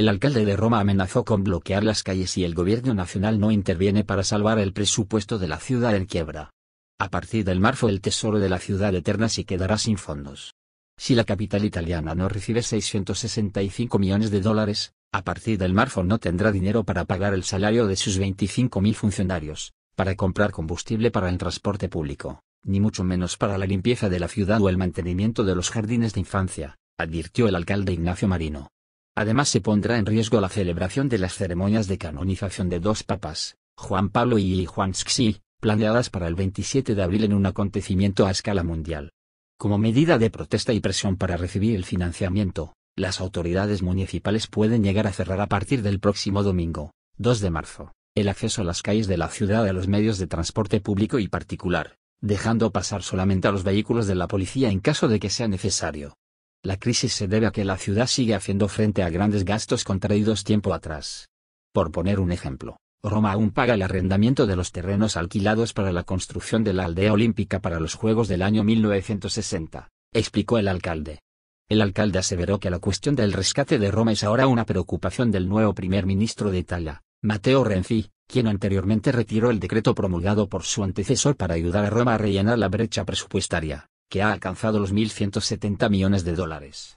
El alcalde de Roma amenazó con bloquear las calles si el gobierno nacional no interviene para salvar el presupuesto de la ciudad en quiebra. A partir del marzo el tesoro de la ciudad eterna se quedará sin fondos. Si la capital italiana no recibe 665 millones de dólares, a partir del marzo no tendrá dinero para pagar el salario de sus 25.000 funcionarios, para comprar combustible para el transporte público, ni mucho menos para la limpieza de la ciudad o el mantenimiento de los jardines de infancia, advirtió el alcalde Ignacio Marino. Además se pondrá en riesgo la celebración de las ceremonias de canonización de dos papas, Juan Pablo y Juan Xi, planeadas para el 27 de abril en un acontecimiento a escala mundial. Como medida de protesta y presión para recibir el financiamiento, las autoridades municipales pueden llegar a cerrar a partir del próximo domingo, 2 de marzo, el acceso a las calles de la ciudad a los medios de transporte público y particular, dejando pasar solamente a los vehículos de la policía en caso de que sea necesario. La crisis se debe a que la ciudad sigue haciendo frente a grandes gastos contraídos tiempo atrás. Por poner un ejemplo, Roma aún paga el arrendamiento de los terrenos alquilados para la construcción de la aldea olímpica para los Juegos del año 1960, explicó el alcalde. El alcalde aseveró que la cuestión del rescate de Roma es ahora una preocupación del nuevo primer ministro de Italia, Matteo Renzi, quien anteriormente retiró el decreto promulgado por su antecesor para ayudar a Roma a rellenar la brecha presupuestaria que ha alcanzado los 1.170 millones de dólares.